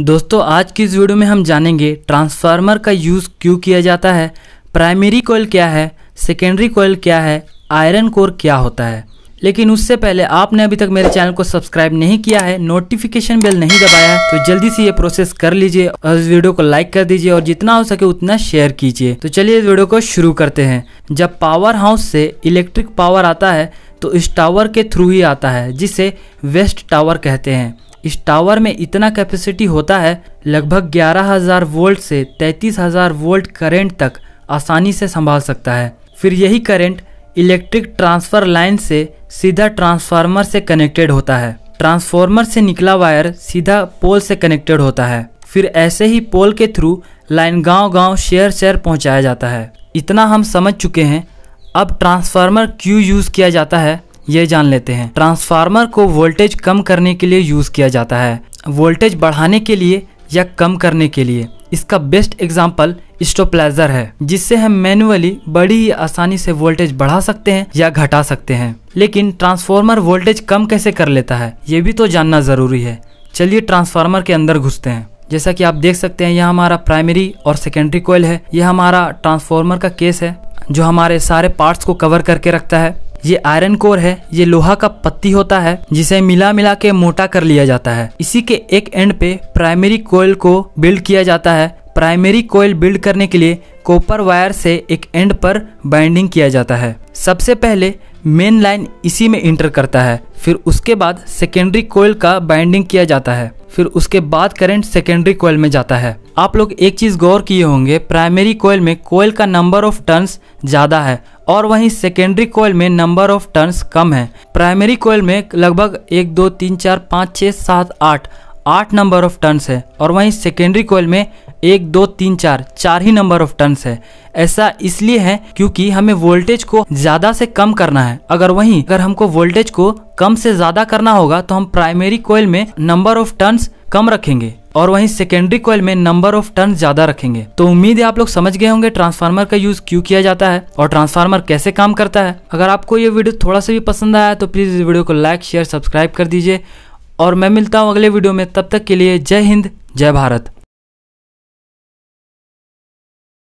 दोस्तों आज की इस वीडियो में हम जानेंगे ट्रांसफार्मर का यूज़ क्यों किया जाता है प्राइमरी कोयल क्या है सेकेंडरी कोयल क्या है आयरन कोर क्या होता है लेकिन उससे पहले आपने अभी तक मेरे चैनल को सब्सक्राइब नहीं किया है नोटिफिकेशन बेल नहीं दबाया है तो जल्दी से ये प्रोसेस कर लीजिए और इस वीडियो को लाइक कर दीजिए और जितना हो सके उतना शेयर कीजिए तो चलिए इस वीडियो को शुरू करते हैं जब पावर हाउस से इलेक्ट्रिक पावर आता है तो इस टावर के थ्रू ही आता है जिसे वेस्ट टावर कहते हैं इस टावर में इतना कैपेसिटी होता है लगभग 11,000 वोल्ट से 33,000 वोल्ट करेंट तक आसानी से संभाल सकता है फिर यही करेंट इलेक्ट्रिक ट्रांसफर लाइन से सीधा ट्रांसफार्मर से कनेक्टेड होता है ट्रांसफार्मर से निकला वायर सीधा पोल से कनेक्टेड होता है फिर ऐसे ही पोल के थ्रू लाइन गांव गांव शहर शहर पहुंचाया जाता है इतना हम समझ चुके हैं अब ट्रांसफार्मर क्यों यूज़ किया जाता है ये जान लेते हैं ट्रांसफार्मर को वोल्टेज कम करने के लिए यूज़ किया जाता है वोल्टेज बढ़ाने के लिए या कम करने के लिए इसका बेस्ट एग्जाम्पल स्टोप्लाइजर है जिससे हम मैनुअली बड़ी आसानी से वोल्टेज बढ़ा सकते हैं या घटा सकते हैं लेकिन ट्रांसफार्मर वोल्टेज कम कैसे कर लेता है ये भी तो जानना ज़रूरी है चलिए ट्रांसफार्मर के अंदर घुसते हैं जैसा कि आप देख सकते हैं यह हमारा प्राइमरी और सेकेंडरी कोयल है यह हमारा ट्रांसफार्मर का केस है जो हमारे सारे पार्ट्स को कवर करके रखता है ये आयरन कोर है ये लोहा का पत्ती होता है जिसे मिला मिला के मोटा कर लिया जाता है इसी के एक एंड पे प्राइमरी कोयल को बिल्ड किया जाता है प्राइमरी कोयल बिल्ड करने के लिए कॉपर वायर से एक एंड पर बाइंडिंग किया जाता है सबसे पहले मेन लाइन इसी में इंटर करता है फिर उसके बाद सेकेंडरी कोयल का बाइंडिंग किया जाता है फिर उसके बाद करंट सेकेंडरी कोयल में जाता है आप लोग एक चीज गौर किए होंगे प्राइमरी कोयल में कोयल का नंबर ऑफ टर्न्स ज़्यादा है और वहीं सेकेंडरी कोयल में नंबर ऑफ टर्न्स कम है प्राइमरी कोयल में लगभग एक दो तीन चार पाँच छः सात आठ आठ नंबर ऑफ टर्न्स है और वहीं सेकेंडरी कोयल में एक दो तीन चार चार ही नंबर ऑफ टर्न्स है ऐसा इसलिए है क्योंकि हमें वोल्टेज को ज़्यादा से कम करना है अगर वहीं अगर हमको वोल्टेज को कम से ज़्यादा करना होगा तो हम प्राइमरी कोयल में नंबर ऑफ टर्न्स कम रखेंगे और वहीं सेकेंडरी कॉल में नंबर ऑफ टर्न ज्यादा रखेंगे तो उम्मीद है आप लोग समझ गए होंगे ट्रांसफार्मर का यूज क्यों किया जाता है और ट्रांसफार्मर कैसे काम करता है अगर आपको ये वीडियो थोड़ा सा भी पसंद आया तो प्लीज इस वीडियो को लाइक शेयर सब्सक्राइब कर दीजिए और मैं मिलता हूँ अगले वीडियो में तब तक के लिए जय हिंद जय भारत